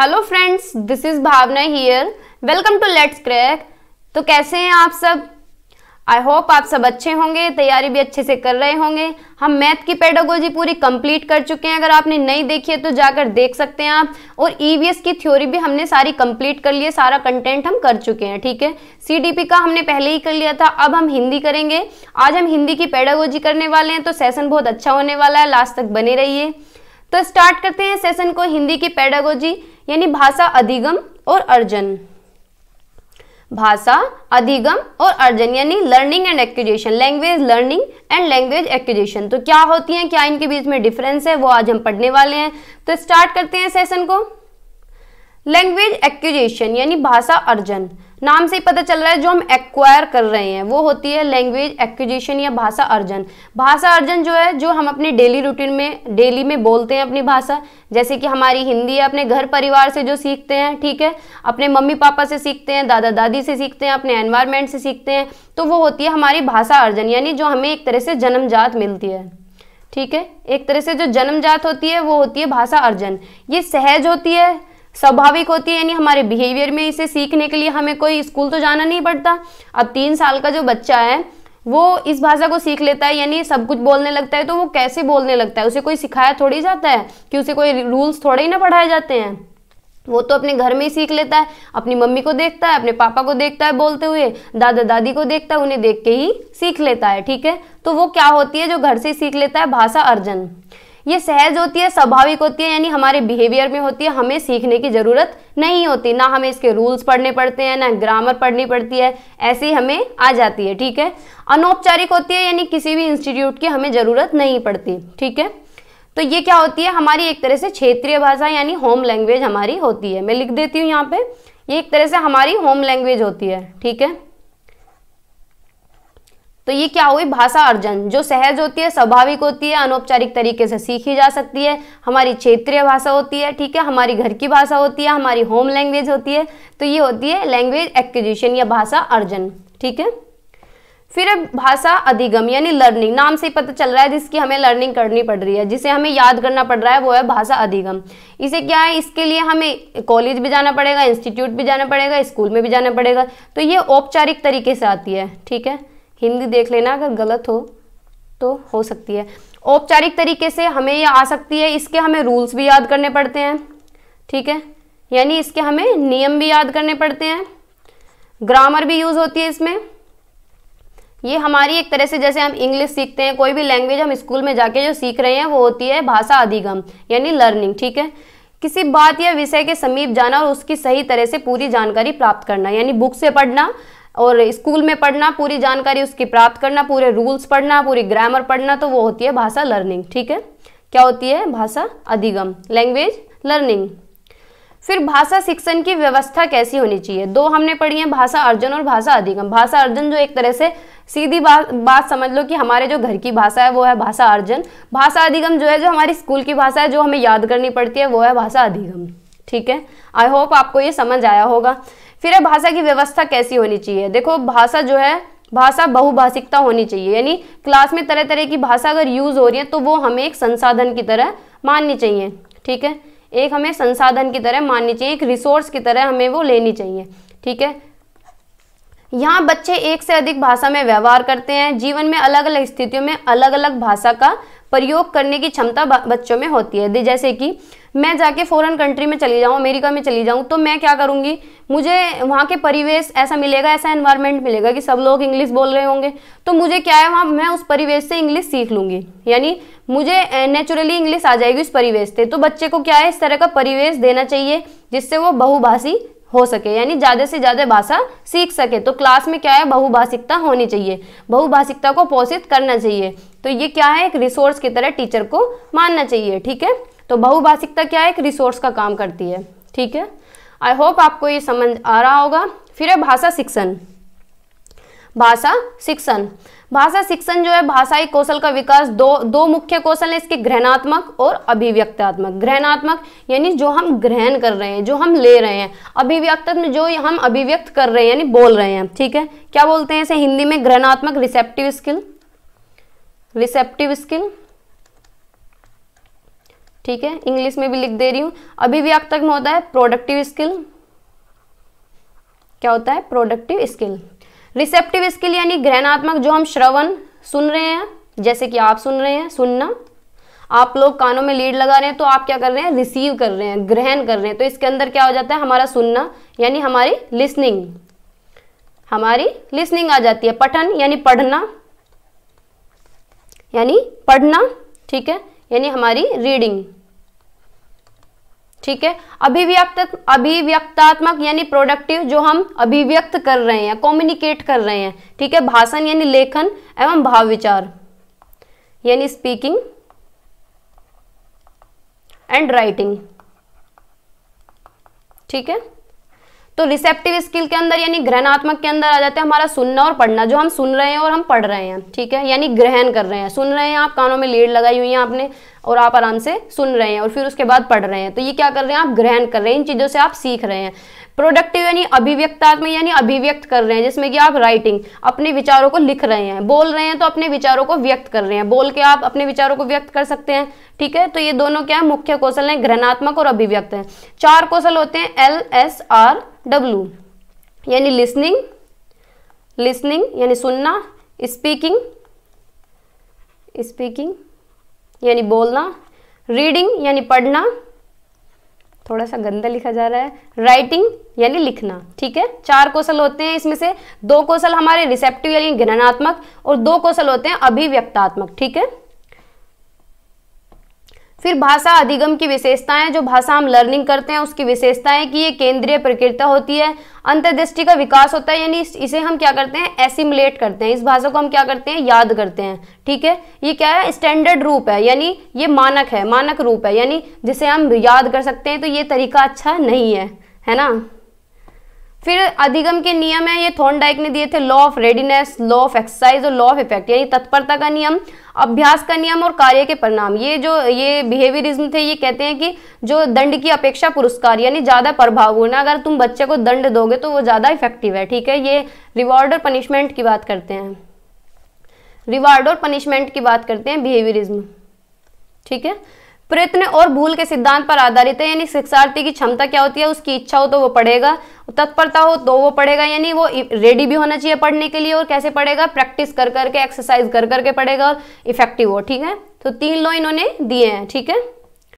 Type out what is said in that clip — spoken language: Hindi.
hello friends this is Bhavna here welcome to let's crack तो कैसे हैं आप सब आई होप आप सब अच्छे होंगे तैयारी भी अच्छे से कर रहे होंगे हम मैथ की पेडागोजी पूरी कंप्लीट कर चुके हैं अगर आपने नहीं देखी है तो जाकर देख सकते हैं आप और ईवीएस e की थ्योरी भी हमने सारी कंप्लीट कर ली है सारा कंटेंट हम कर चुके हैं ठीक है सीडीपी का हमने पहले ही कर लिया था अब हम हिंदी करेंगे आज हम हिंदी की पेडागोजी करने वाले हैं तो सेशन बहुत अच्छा होने वाला है लास्ट तक बने रहिए तो स्टार्ट करते हैं सेशन को हिंदी की पेडागोजी यानी भाषा अधिगम और अर्जन भाषा अधिगम और अर्जन यानी learning and acquisition language learning and language acquisition तो क्या होती है क्या इनके बीच में डिफरेंस है वो आज हम पढ़ने वाले हैं तो स्टार्ट करते हैं सेशन को लैंग्वेज एक्जेशन यानी भाषा अर्जन नाम से ही पता चल रहा है जो हम एक्वायर कर रहे हैं वो होती है लैंग्वेज एक्विजिशन या भाषा अर्जन भाषा अर्जन जो है जो हम अपने डेली रूटीन में डेली में बोलते हैं अपनी भाषा जैसे कि हमारी हिंदी है अपने घर परिवार से जो सीखते हैं ठीक है अपने मम्मी पापा से सीखते हैं दादा दादी से सीखते हैं अपने एनवायरमेंट से सीखते हैं तो वो होती है हमारी भाषा अर्जन यानी जो हमें एक तरह से जन्मजात मिलती है ठीक है एक तरह से जो जन्मजात होती है वो होती है भाषा अर्जन ये सहज होती है स्वाभाविक होती है यानी हमारे बिहेवियर में इसे सीखने के लिए हमें कोई स्कूल तो जाना नहीं पड़ता अब तीन साल का जो बच्चा है वो इस भाषा को सीख लेता है यानी सब कुछ बोलने लगता है तो वो कैसे बोलने लगता है उसे कोई सिखाया थोड़ी जाता है कि उसे कोई रूल्स थोड़े ही ना पढ़ाए जाते हैं वो तो अपने घर में ही सीख लेता है अपनी मम्मी को देखता है अपने पापा को देखता है बोलते हुए दादा दादी को देखता है उन्हें देख के ही सीख लेता है ठीक है तो वो क्या होती है जो घर से सीख लेता है भाषा अर्जन ये सहज होती है स्वाभाविक होती है यानी हमारे बिहेवियर में होती है हमें सीखने की ज़रूरत नहीं होती ना हमें इसके रूल्स पढ़ने पड़ते हैं ना ग्रामर पढ़नी पड़ती है ऐसे ही हमें आ जाती है ठीक है अनौपचारिक होती है यानी किसी भी इंस्टीट्यूट की हमें ज़रूरत नहीं पड़ती ठीक है तो ये क्या होती है हमारी एक तरह से क्षेत्रीय भाषा यानी होम लैंग्वेज हमारी होती है मैं लिख देती हूँ यहाँ पे ये एक तरह से हमारी होम लैंग्वेज होती है ठीक है तो ये क्या हुई भाषा अर्जन जो सहज होती है स्वाभाविक होती है अनौपचारिक तरीके से सीखी जा सकती है हमारी क्षेत्रीय भाषा होती है ठीक है हमारी घर की भाषा होती है हमारी होम लैंग्वेज होती है तो ये होती है लैंग्वेज एक्विजिशन या भाषा अर्जन ठीक है फिर अब भाषा अधिगम यानी लर्निंग नाम से ही पता चल रहा है जिसकी हमें लर्निंग करनी पड़ रही है जिसे हमें याद करना पड़ रहा है वो है भाषा अधिगम इसे क्या है इसके लिए हमें कॉलेज भी जाना पड़ेगा इंस्टीट्यूट भी जाना पड़ेगा स्कूल में भी जाना पड़ेगा तो ये औपचारिक तरीके से आती है ठीक है हिंदी देख लेना अगर गलत हो तो हो सकती है औपचारिक तरीके से हमें ये आ सकती है इसके हमें रूल्स भी याद करने पड़ते हैं ठीक है यानी इसके हमें नियम भी याद करने पड़ते हैं ग्रामर भी यूज़ होती है इसमें ये हमारी एक तरह से जैसे हम इंग्लिश सीखते हैं कोई भी लैंग्वेज हम स्कूल में जाके जो सीख रहे हैं वो होती है भाषा अधिगम यानी लर्निंग ठीक है किसी बात या विषय के समीप जाना और उसकी सही तरह से पूरी जानकारी प्राप्त करना यानी बुक से पढ़ना और स्कूल में पढ़ना पूरी जानकारी उसकी प्राप्त करना पूरे रूल्स पढ़ना पूरी ग्रामर पढ़ना तो वो होती है भाषा लर्निंग ठीक है क्या होती है भाषा अधिगम लैंग्वेज लर्निंग फिर भाषा शिक्षण की व्यवस्था कैसी होनी चाहिए दो हमने पढ़ी है भाषा अर्जन और भाषा अधिगम भाषा अर्जन जो एक तरह से सीधी बात बात समझ लो कि हमारे जो घर की भाषा है वो है भाषा अर्जन भाषा अधिगम जो है जो हमारी स्कूल की भाषा है जो हमें याद करनी पड़ती है वो है भाषा अधिगम ठीक है आई होप आपको ये समझ आया होगा फिर है भाषा की व्यवस्था कैसी होनी चाहिए देखो भाषा जो है भाषा बहुभाषिकता होनी चाहिए यानी क्लास में तरह तरह की भाषा अगर यूज हो रही है तो वो हमें एक संसाधन की तरह माननी चाहिए ठीक है एक हमें संसाधन की तरह माननी चाहिए एक रिसोर्स की तरह हमें वो लेनी चाहिए ठीक है यहाँ बच्चे एक से अधिक भाषा में व्यवहार करते हैं जीवन में अलग अलग स्थितियों में अलग अलग भाषा का प्रयोग करने की क्षमता बच्चों में होती है जैसे कि मैं जाके फॉरेन कंट्री में चली जाऊँ अमेरिका में चली जाऊँ तो मैं क्या करूँगी मुझे वहाँ के परिवेश ऐसा मिलेगा ऐसा इन्वायरमेंट मिलेगा कि सब लोग इंग्लिश बोल रहे होंगे तो मुझे क्या है वहाँ मैं उस परिवेश से इंग्लिश सीख लूँगी यानी मुझे नेचुरली इंग्लिश आ जाएगी उस परिवेश से तो बच्चे को क्या है इस तरह का परिवेश देना चाहिए जिससे वो बहुभाषी हो सके यानी ज़्यादा से ज़्यादा भाषा सीख सके तो क्लास में क्या है बहुभाषिकता होनी चाहिए बहुभाषिकता को पोषित करना चाहिए तो ये क्या है एक रिसोर्स की तरह टीचर को मानना चाहिए ठीक है तो बहुभाषिकता क्या है एक रिसोर्स का काम करती है ठीक है आई होप आपको ये समझ आ रहा होगा फिर है भाषा शिक्षण भाषा शिक्षण भाषा शिक्षण जो है भाषाई कौशल का विकास दो दो मुख्य कौशल है इसके ग्रहणात्मक और अभिव्यक्तात्मक ग्रहणात्मक यानी जो हम ग्रहण कर रहे हैं जो हम ले रहे हैं अभिव्यक्तात्मक जो हम अभिव्यक्त कर रहे हैं यानी बोल रहे हैं ठीक है क्या बोलते हैं इसे हिंदी में ग्रहणात्मक रिसेप्टिव स्किल रिसेप्टिव स्किल ठीक है इंग्लिश में भी लिख दे रही हूँ अभिव्यक्तक में होता है प्रोडक्टिव स्किल क्या होता है प्रोडक्टिव स्किल रिसेप्टिव स्किल यानी ग्रहणात्मक जो हम श्रवण सुन रहे हैं जैसे कि आप सुन रहे हैं सुनना आप लोग कानों में लीड लगा रहे हैं तो आप क्या कर रहे हैं रिसीव कर रहे हैं ग्रहण कर रहे हैं तो इसके अंदर क्या हो जाता है हमारा सुनना यानी हमारी लिसनिंग हमारी लिसनिंग आ जाती है पठन यानी पढ़ना यानी पढ़ना ठीक है यानी हमारी रीडिंग ठीक है अभिव्यक्त अभिव्यक्तात्मक यानी प्रोडक्टिव जो हम अभिव्यक्त कर रहे हैं कम्युनिकेट कर रहे हैं ठीक है भाषण यानी लेखन एवं भाव विचार यानी स्पीकिंग एंड राइटिंग ठीक है तो रिसेप्टिव स्किल के अंदर यानी ग्रहणात्मक के अंदर आ जाते हैं हमारा सुनना और पढ़ना जो हम सुन रहे हैं और हम पढ़ रहे हैं ठीक है यानी ग्रहण कर रहे हैं सुन रहे हैं आप कानों में लेड लगाई हुई है आपने और आप आराम से सुन रहे हैं और फिर उसके बाद पढ़ रहे हैं तो ये क्या कर रहे हैं आप ग्रहण कर रहे हैं इन चीज़ों से आप सीख रहे हैं प्रोडक्टिव यानी अभिव्यक्तात्मक यानी अभिव्यक्त कर रहे हैं जिसमें कि आप राइटिंग अपने विचारों को लिख रहे हैं बोल रहे हैं तो अपने विचारों को व्यक्त कर रहे हैं बोल के आप अपने विचारों को व्यक्त कर सकते हैं ठीक है तो ये दोनों क्या है मुख्य कौशल है ग्रहणात्मक और अभिव्यक्त है चार कौशल होते हैं एल एस आर डब्ल्यू यानी लिसनिंग लिसनिंग यानी सुनना स्पीकिंग स्पीकिंग यानी बोलना रीडिंग यानी पढ़ना थोड़ा सा गंदा लिखा जा रहा है राइटिंग यानी लिखना ठीक है चार कौशल होते हैं इसमें से दो कौशल हमारे रिसेप्टिव यानी ज्ञानात्मक और दो कौशल होते हैं अभिव्यक्तात्मक ठीक है फिर भाषा अधिगम की विशेषताएं जो भाषा हम लर्निंग करते हैं उसकी विशेषताएं कि ये केंद्रीय प्रकृति होती है अंतर्दृष्टि का विकास होता है यानी इसे हम क्या करते हैं एसिमुलेट करते हैं इस भाषा को हम क्या करते हैं याद करते हैं ठीक है ये क्या है स्टैंडर्ड रूप है यानी ये मानक है मानक रूप है यानी जिसे हम याद कर सकते हैं तो ये तरीका अच्छा नहीं है है ना फिर अधिगम के नियम है ये डाइक ने दिए थे law of readiness law of exercise और लॉ ऑफ इफेक्ट यानी तत्परता का नियम अभ्यास का नियम और कार्य के परिणाम ये जो ये बिहेवियरिज्म थे ये कहते हैं कि जो दंड की अपेक्षा पुरस्कार यानी ज़्यादा प्रभाव होना अगर तुम बच्चे को दंड दोगे तो वो ज़्यादा इफेक्टिव है ठीक है ये रिवॉर्ड और पनिशमेंट की बात करते हैं रिवॉर्ड और पनिशमेंट की बात करते हैं बिहेवियरिज्म ठीक है प्रयत्न और भूल के सिद्धांत पर आधारित है यानी शिक्षार्थी की क्षमता क्या होती है उसकी इच्छा हो तो वो पढ़ेगा तत्परता हो तो वो पढ़ेगा यानी वो रेडी भी होना चाहिए पढ़ने के लिए और कैसे पढ़ेगा प्रैक्टिस कर करके एक्सरसाइज कर करके पढ़ेगा और इफेक्टिव हो ठीक है तो तीन लॉ इन्होंने दिए हैं ठीक है